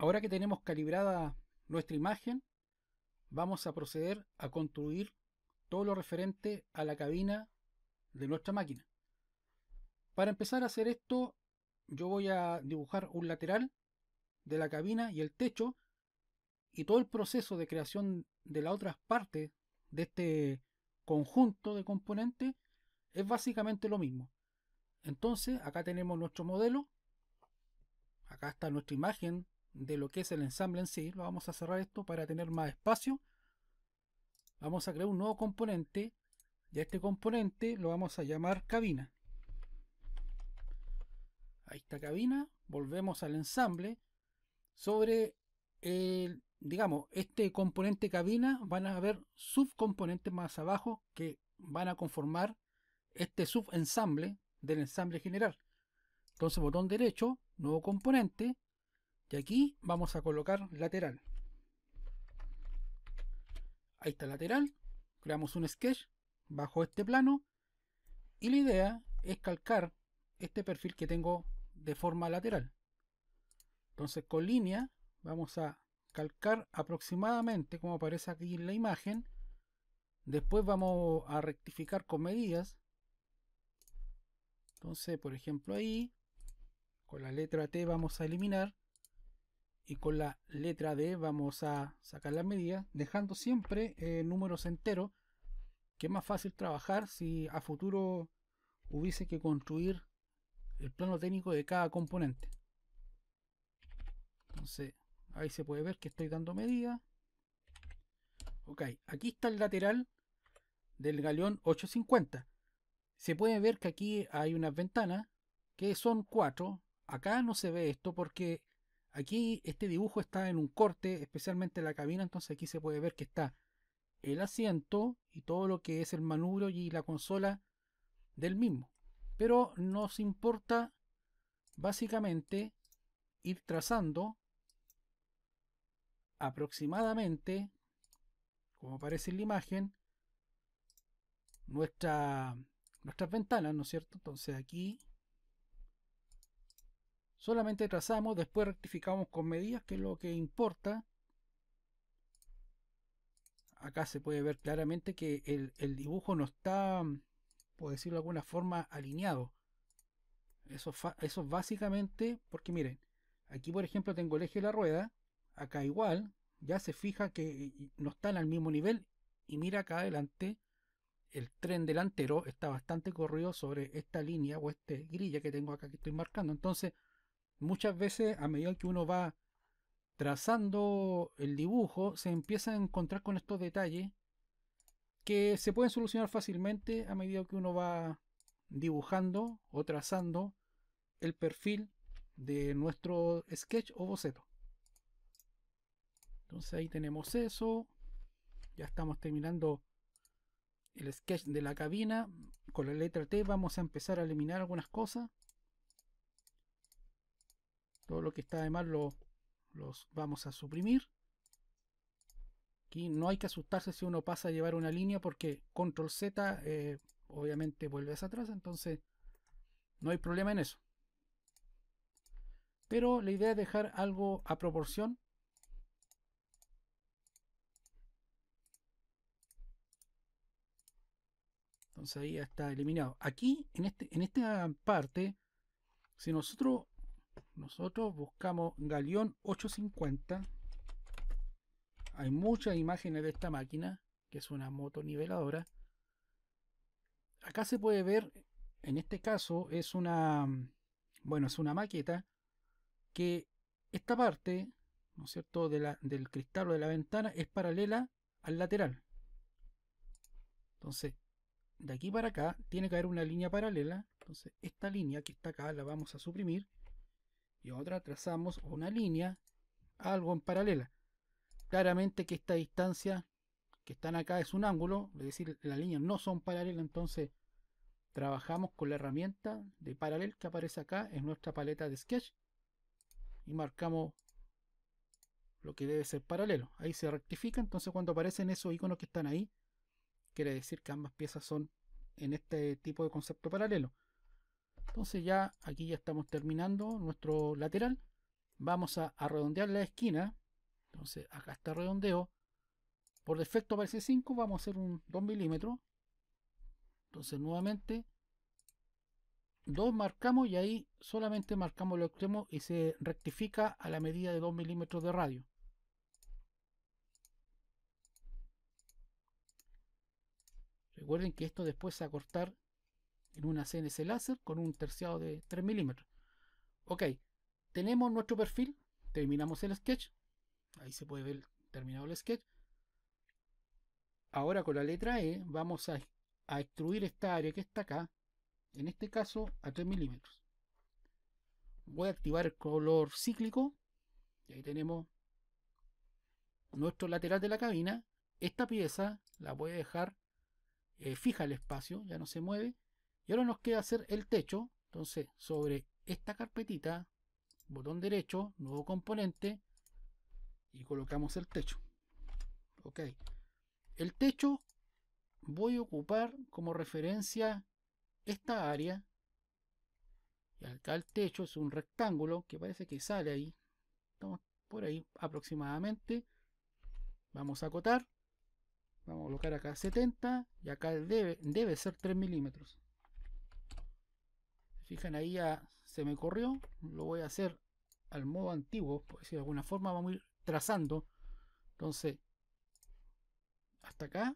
Ahora que tenemos calibrada nuestra imagen, vamos a proceder a construir todo lo referente a la cabina de nuestra máquina. Para empezar a hacer esto, yo voy a dibujar un lateral de la cabina y el techo y todo el proceso de creación de la otras parte de este conjunto de componentes es básicamente lo mismo. Entonces, acá tenemos nuestro modelo, acá está nuestra imagen de lo que es el ensamble en sí. Lo vamos a cerrar esto para tener más espacio. Vamos a crear un nuevo componente y a este componente lo vamos a llamar cabina. Ahí está cabina. Volvemos al ensamble. Sobre digamos, este componente cabina van a haber subcomponentes más abajo que van a conformar este subensamble del ensamble general. Entonces botón derecho, nuevo componente, y aquí vamos a colocar lateral. Ahí está lateral. Creamos un sketch bajo este plano. Y la idea es calcar este perfil que tengo de forma lateral. Entonces con línea vamos a calcar aproximadamente como aparece aquí en la imagen. Después vamos a rectificar con medidas. Entonces, por ejemplo, ahí con la letra T vamos a eliminar y con la letra D vamos a sacar las medidas dejando siempre eh, números enteros que es más fácil trabajar si a futuro hubiese que construir el plano técnico de cada componente entonces ahí se puede ver que estoy dando medidas ok aquí está el lateral del galeón 850 se puede ver que aquí hay unas ventanas que son cuatro acá no se ve esto porque Aquí este dibujo está en un corte, especialmente la cabina, entonces aquí se puede ver que está el asiento y todo lo que es el manubrio y la consola del mismo. Pero nos importa básicamente ir trazando aproximadamente, como aparece en la imagen, nuestras ventanas, ¿no es cierto? Entonces aquí Solamente trazamos, después rectificamos con medidas, que es lo que importa. Acá se puede ver claramente que el, dibujo no está, por decirlo de alguna forma, alineado. Eso, eso básicamente, porque miren, aquí por ejemplo tengo el eje de la rueda, acá igual, ya se fija que no están al mismo nivel y mira acá adelante, el tren delantero está bastante corrido sobre esta línea o este grilla que tengo acá que estoy marcando. Entonces, muchas veces a medida que uno va trazando el dibujo, se empieza a encontrar con estos detalles que se pueden solucionar fácilmente a medida que uno va dibujando o trazando el perfil de nuestro sketch o boceto. Entonces ahí tenemos eso. Ya estamos terminando el sketch de la cabina. Con la letra T vamos a empezar a eliminar algunas cosas. Todo lo que está de lo, los vamos a suprimir. Aquí no hay que asustarse si uno pasa a llevar una línea porque control Z eh, obviamente vuelve hacia atrás, entonces no hay problema en eso. Pero la idea es dejar algo a proporción. Entonces ahí ya está eliminado. Aquí, en, este, en esta parte, si nosotros nosotros buscamos Galeón 850 hay muchas imágenes de esta máquina que es una moto niveladora acá se puede ver en este caso es una bueno es una maqueta que esta parte ¿no es cierto? De la, del cristal o de la ventana es paralela al lateral entonces de aquí para acá tiene que haber una línea paralela entonces esta línea que está acá la vamos a suprimir y otra trazamos una línea, algo en paralela. Claramente que esta distancia que están acá es un ángulo, es decir, las líneas no son paralelas, entonces trabajamos con la herramienta de paralel que aparece acá en nuestra paleta de sketch y marcamos lo que debe ser paralelo. Ahí se rectifica, entonces cuando aparecen esos iconos que están ahí, quiere decir que ambas piezas son en este tipo de concepto paralelo. Entonces ya aquí ya estamos terminando nuestro lateral. Vamos a, redondear la esquina. Entonces acá está redondeo. Por defecto parece 5, vamos a hacer un 2 milímetros. Entonces nuevamente 2 marcamos y ahí solamente marcamos el extremo y se rectifica a la medida de 2 milímetros de radio. Recuerden que esto después a cortar en una CNC láser con un terciado de 3 milímetros. Ok, tenemos nuestro perfil, terminamos el sketch, ahí se puede ver terminado el sketch. Ahora con la letra E vamos a, extruir esta área que está acá, en este caso a 3 milímetros. Voy a activar el color cíclico y ahí tenemos nuestro lateral de la cabina. Esta pieza la voy a dejar eh, fija el espacio, ya no se mueve. Y ahora nos queda hacer el techo. Entonces, sobre esta carpetita, botón derecho, nuevo componente, y colocamos el techo. Ok. El techo voy a ocupar como referencia esta área. Y acá el techo es un rectángulo que parece que sale ahí. Estamos por ahí aproximadamente. Vamos a acotar. Vamos a colocar acá 70 y acá debe, debe ser 3 milímetros fijan ahí ya se me corrió lo voy a hacer al modo antiguo por si de alguna forma vamos a ir trazando entonces hasta acá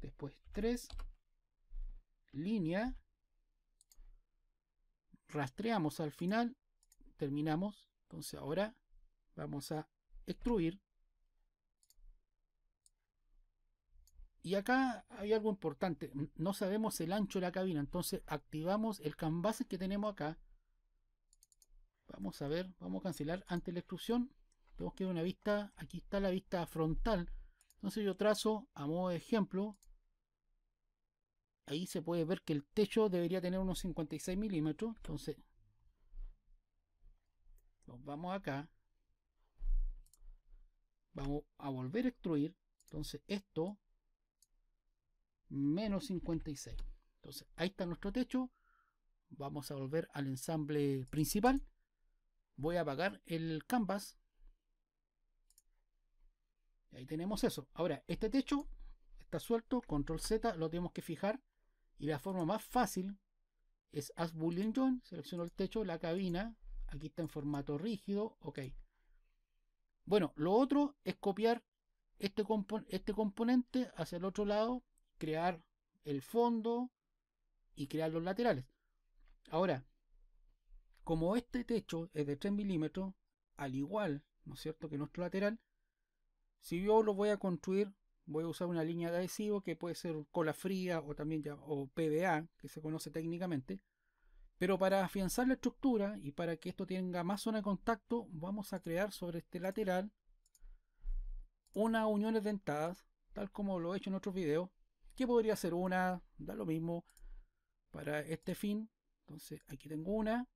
después 3 línea rastreamos al final terminamos entonces ahora vamos a extruir Y acá hay algo importante, no sabemos el ancho de la cabina, entonces activamos el canvas que tenemos acá. Vamos a ver, vamos a cancelar antes la extrusión. Tenemos que una vista, aquí está la vista frontal. Entonces yo trazo a modo de ejemplo. Ahí se puede ver que el techo debería tener unos 56 milímetros. Entonces nos vamos acá. Vamos a volver a extruir. Entonces esto menos 56. Entonces, ahí está nuestro techo. Vamos a volver al ensamble principal. Voy a apagar el canvas. Y ahí tenemos eso. Ahora, este techo está suelto. Control Z lo tenemos que fijar. Y la forma más fácil es As Boolean Join. Selecciono el techo, la cabina. Aquí está en formato rígido. Ok. Bueno, lo otro es copiar este, este componente hacia el otro lado crear el fondo y crear los laterales. Ahora, como este techo es de 3 milímetros, al igual, ¿no es cierto?, que nuestro lateral, si yo lo voy a construir, voy a usar una línea de adhesivo que puede ser cola fría o también ya, o PVA, que se conoce técnicamente. Pero para afianzar la estructura y para que esto tenga más zona de contacto, vamos a crear sobre este lateral unas uniones dentadas, tal como lo he hecho en otros videos, ¿Qué podría ser una, da lo mismo para este fin. Entonces aquí tengo una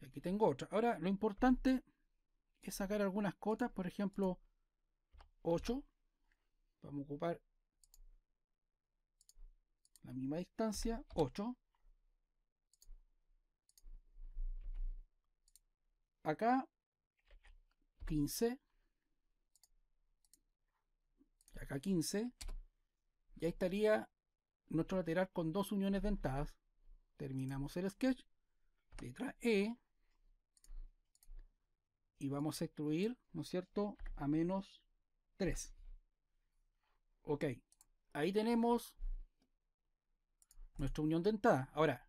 y aquí tengo otra. Ahora lo importante es sacar algunas cotas, por ejemplo 8. Vamos a ocupar la misma distancia, 8. Acá 15 acá 15, ya estaría nuestro lateral con dos uniones dentadas. Terminamos el sketch, letra E, y vamos a extruir, ¿no es cierto?, a menos 3. Ok, ahí tenemos nuestra unión dentada. Ahora,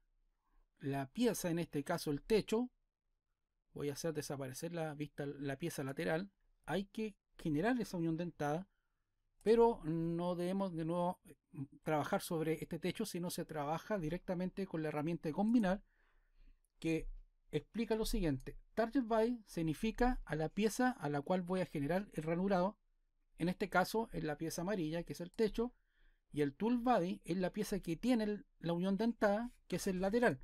la pieza, en este caso el techo, voy a hacer desaparecer la, vista, la pieza lateral, hay que generar esa unión dentada pero no debemos de nuevo eh, trabajar sobre este techo, sino se trabaja directamente con la herramienta de combinar que explica lo siguiente. Target by significa a la pieza a la cual voy a generar el ranurado. En este caso es la pieza amarilla, que es el techo. Y el tool body es la pieza que tiene la unión dentada, que es el lateral.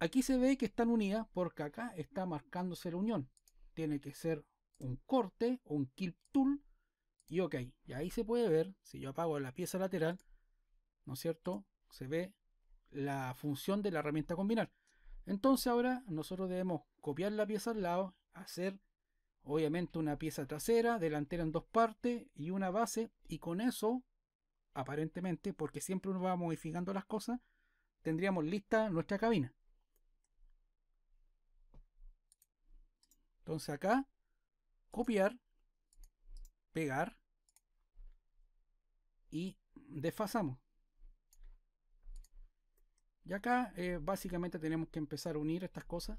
Aquí se ve que están unidas porque acá está marcándose la unión. Tiene que ser un corte o un kill tool y ok, y ahí se puede ver, si yo apago la pieza lateral, ¿no es cierto? Se ve la función de la herramienta combinar. Entonces ahora nosotros debemos copiar la pieza al lado, hacer obviamente una pieza trasera, delantera en dos partes y una base y con eso, aparentemente, porque siempre uno va modificando las cosas, tendríamos lista nuestra cabina. Entonces acá, copiar pegar y desfasamos. Y acá eh, básicamente tenemos que empezar a unir estas cosas.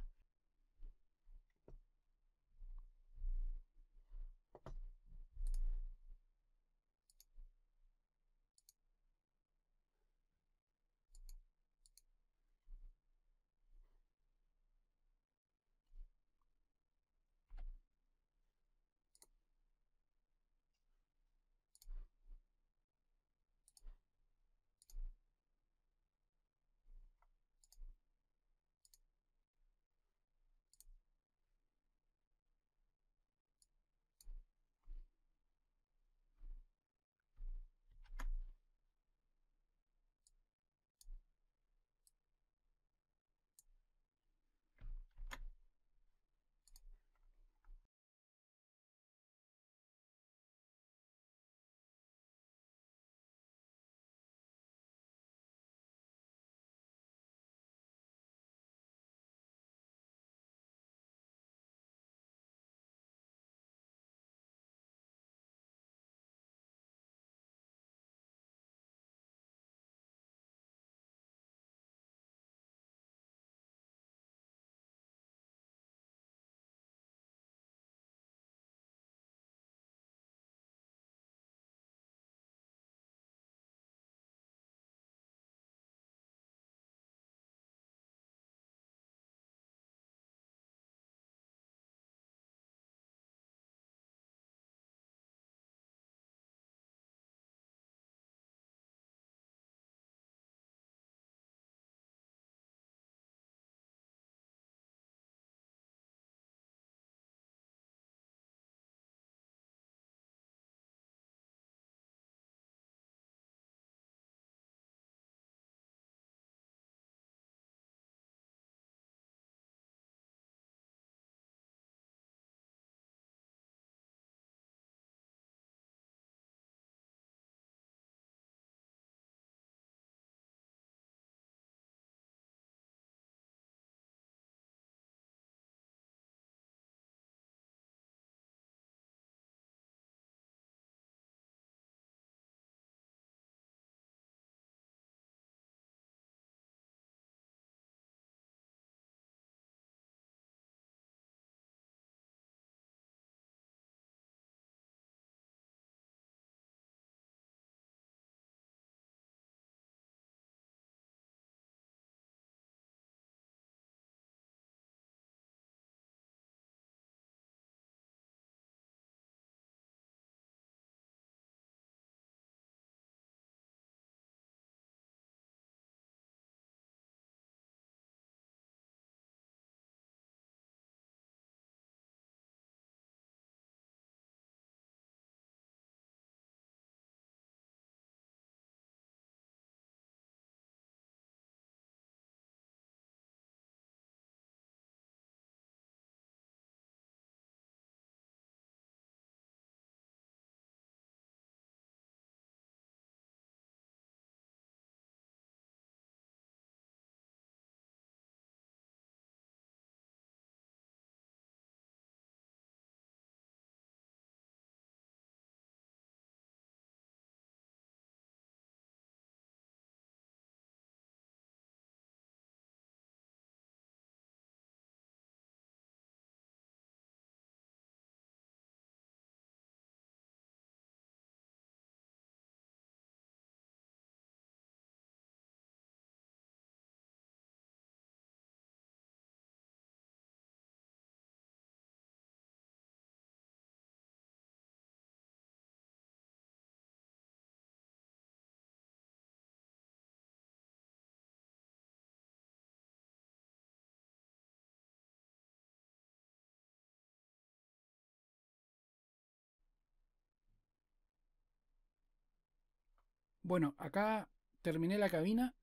Bueno, acá terminé la cabina.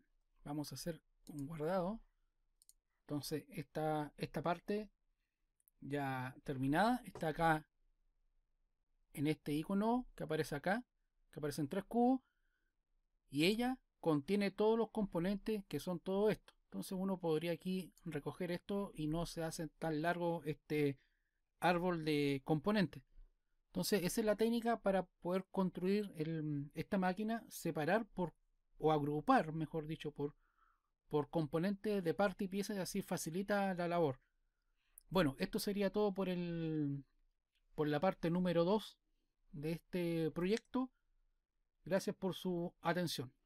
Vamos a hacer un guardado. Entonces, esta, esta parte ya terminada está acá en este icono que aparece acá, que aparece en tres cubos. Y ella contiene todos los componentes que son todo esto. Entonces uno podría aquí recoger esto y no se hace tan largo este árbol de componentes. Entonces, esa es la técnica para poder construir mm, esta máquina, separar por o agrupar, mejor dicho, por, componentes de parte y pieza y así facilita la labor. Bueno, esto sería todo por, por la parte número 2 de este proyecto. Gracias por su atención.